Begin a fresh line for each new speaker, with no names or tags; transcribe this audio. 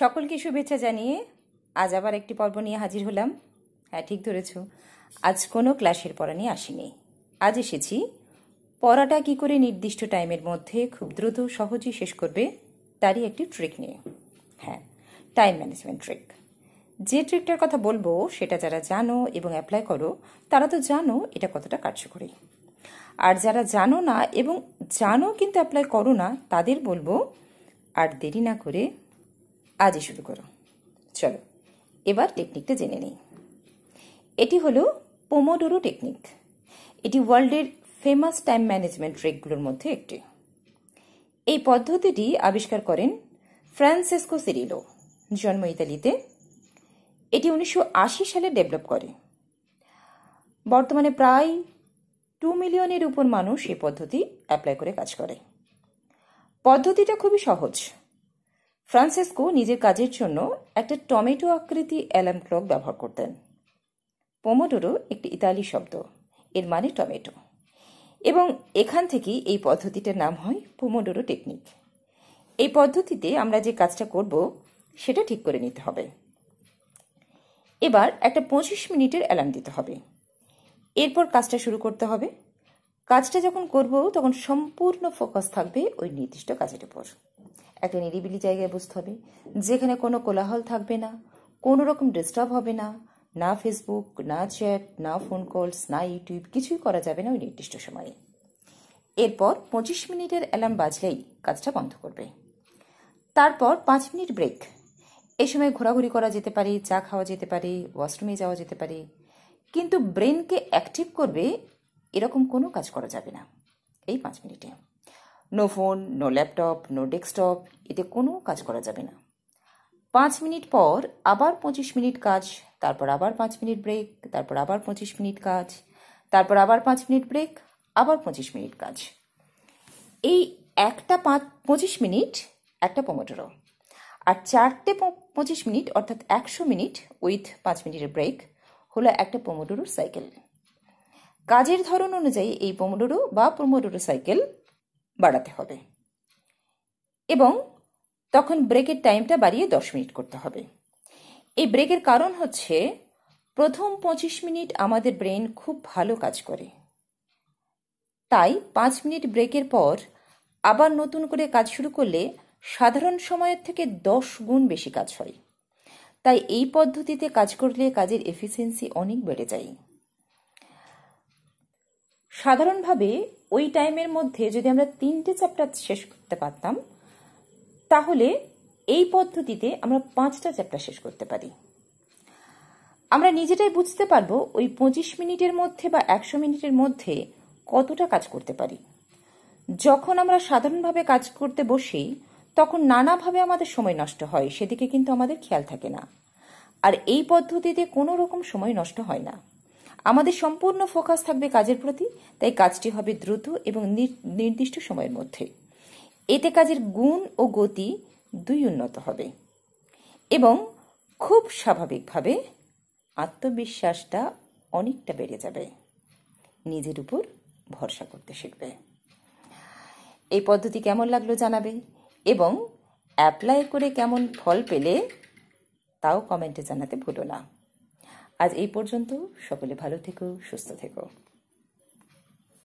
সকলকে শুভেচ্ছা জানিয়ে আজ আবার একটি পর্ব নিয়ে হাজির হলাম হ্যাঁ ঠিক ধরেছ আজ কোনো ক্লাসের পড়া নিয়ে আসিনি আজ এসেছি পড়াটা কি করে নির্দিষ্ট টাইমের মধ্যে খুব দ্রুত সহজেই শেষ করবে তারই একটি ট্রিক নিয়ে হ্যাঁ টাইম ম্যানেজমেন্ট ট্রিক যে ট্রিকটার কথা বলবো সেটা যারা জানো এবং অ্যাপ্লাই করো তারা তো জানো এটা কতটা কার্যকরী আর যারা জানো না এবং জানো কিন্তু অ্যাপ্লাই করো না তাদের বলবো আর দেরি না করে আজই শুরু করো চলো এবার টেকনিকটা জেনে নিই এটি হলো পোমোডোরো টেকনিক এটি ওয়ার্ল্ডের ফেমাস টাইম ম্যানেজমেন্ট ট্রেকগুলোর মধ্যে একটি এই পদ্ধতিটি আবিষ্কার করেন ফ্রান্সেসকো সিরিলো জন্ম ইতালিতে এটি উনিশশো সালে ডেভেলপ করে বর্তমানে প্রায় টু মিলিয়নের উপর মানুষ এই পদ্ধতি অ্যাপ্লাই করে কাজ করে পদ্ধতিটা খুবই সহজ ফ্রান্সেসকো নিজের কাজের জন্য একটা টমেটো আকৃতি অ্যালার্ম ক্লক ব্যবহার করতেন পোমোডোরো একটি ইতালি শব্দ এর মানে টমেটো এবং এখান থেকেই এই পদ্ধতিটার নাম হয় পোমোডোরো টেকনিক এই পদ্ধতিতে আমরা যে কাজটা করব সেটা ঠিক করে নিতে হবে এবার একটা পঁচিশ মিনিটের অ্যালার্ম দিতে হবে এরপর কাজটা শুরু করতে হবে কাজটা যখন করব তখন সম্পূর্ণ ফোকাস থাকবে ওই নির্দিষ্ট কাজের উপর একটা নিরিবিলি জায়গায় বসতে হবে যেখানে কোনো কোলাহল থাকবে না কোনো রকম ডিস্টার্ব হবে না না ফেসবুক না চ্যাট না ফোন কলস না ইউটিউব কিছুই করা যাবে না ওই নির্দিষ্ট সময়ে এরপর পঁচিশ মিনিটের অ্যালার্ম বাজলেই কাজটা বন্ধ করবে তারপর পাঁচ মিনিট ব্রেক এই সময় ঘোরাঘুরি করা যেতে পারে চা খাওয়া যেতে পারে ওয়াশরুমে যাওয়া যেতে পারে কিন্তু ব্রেনকে অ্যাক্টিভ করবে এরকম কোনো কাজ করা যাবে না এই পাঁচ মিনিটে no phone no laptop no desktop এতে কোনো কাজ করা যাবে না পাঁচ মিনিট পর আবার পঁচিশ মিনিট কাজ তারপর আবার পাঁচ মিনিট ব্রেক তারপর আবার পঁচিশ মিনিট কাজ তারপর আবার পাঁচ মিনিট ব্রেক আবার পঁচিশ মিনিট কাজ এই একটা পাঁচ পঁচিশ মিনিট একটা পোমোটোরো আর চারটে পঁচিশ মিনিট অর্থাৎ একশো মিনিট উইথ পাঁচ মিনিটের ব্রেক হলো একটা পোমোডোরো সাইকেল কাজের ধরন অনুযায়ী এই পোমোডোরো বা পোমোডোরো সাইকেল বাড়াতে হবে এবং তখন ব্রেকের টাইমটা বাড়িয়ে দশ মিনিট করতে হবে এই ব্রেকের কারণ হচ্ছে প্রথম পঁচিশ মিনিট আমাদের ব্রেন খুব ভালো কাজ করে তাই পাঁচ মিনিট ব্রেকের পর আবার নতুন করে কাজ শুরু করলে সাধারণ সময়ের থেকে দশ গুণ বেশি কাজ হয় তাই এই পদ্ধতিতে কাজ করলে কাজের এফিসিয়েন্সি অনেক বেড়ে যায় সাধারণভাবে ওই টাইমের মধ্যে যদি আমরা তিনটে চ্যাপ্টার শেষ করতে পারতাম তাহলে এই পদ্ধতিতে আমরা পাঁচটা চ্যাপ্টার শেষ করতে পারি আমরা নিজেটাই বুঝতে পারবো ওই পঁচিশ মিনিটের মধ্যে বা একশো মিনিটের মধ্যে কতটা কাজ করতে পারি যখন আমরা সাধারণভাবে কাজ করতে বসি তখন নানাভাবে আমাদের সময় নষ্ট হয় সেদিকে কিন্তু আমাদের খেয়াল থাকে না আর এই পদ্ধতিতে কোনো রকম সময় নষ্ট হয় না আমাদের সম্পূর্ণ ফোকাস থাকবে কাজের প্রতি তাই কাজটি হবে দ্রুত এবং নির্দিষ্ট সময়ের মধ্যে এতে কাজের গুণ ও গতি দুই উন্নত হবে এবং খুব স্বাভাবিকভাবে আত্মবিশ্বাসটা অনেকটা বেড়ে যাবে নিজের উপর ভরসা করতে শিখবে এই পদ্ধতি কেমন লাগলো জানাবে এবং অ্যাপ্লাই করে কেমন ফল পেলে তাও কমেন্টে জানাতে ভুলো না আজ এই পর্যন্ত সকলে ভালো থেকো সুস্থ থেকো